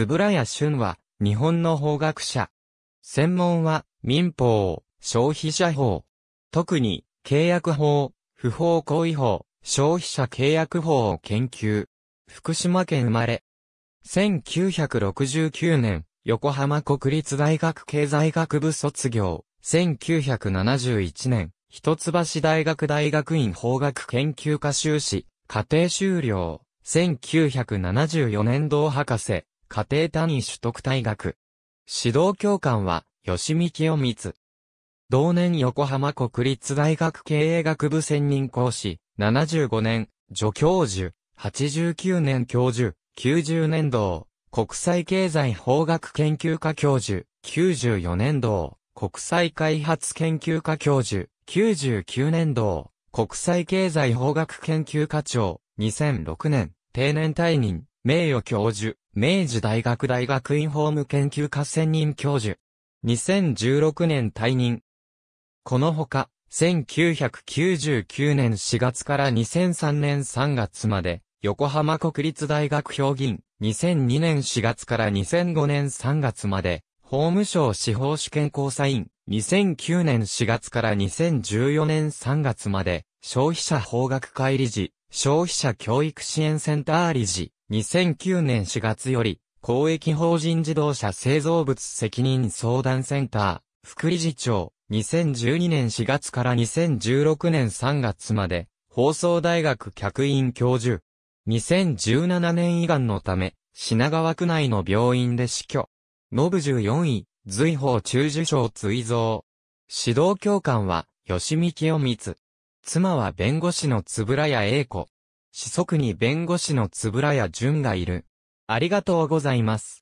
円谷俊は、日本の法学者。専門は、民法、消費者法。特に、契約法、不法行為法、消費者契約法を研究。福島県生まれ。1969年、横浜国立大学経済学部卒業。1971年、一橋大学大学院法学研究科修士、家庭修了。1974年同博士、家庭単位取得大学。指導教官は、吉見清光。同年横浜国立大学経営学部専任講師、75年、助教授、89年教授、90年度、国際経済法学研究科教授、94年度、国際開発研究科教授、99年度、国際経済法学研究科長、2006年、定年退任、名誉教授、明治大学大学院法務研究科専任教授。2016年退任。このほか、1999年4月から2003年3月まで、横浜国立大学評議員、2002年4月から2005年3月まで、法務省司法試験交際員、2009年4月から2014年3月まで、消費者法学会理事、消費者教育支援センター理事、2009年4月より、公益法人自動車製造物責任相談センター、副理事長、2012年4月から2016年3月まで、放送大学客員教授。2017年以願のため、品川区内の病院で死去。ノブ14位、随法中受賞追贈。指導教官は、吉見清光。妻は弁護士の円谷英子。子息に弁護士の円谷淳がいる。ありがとうございます。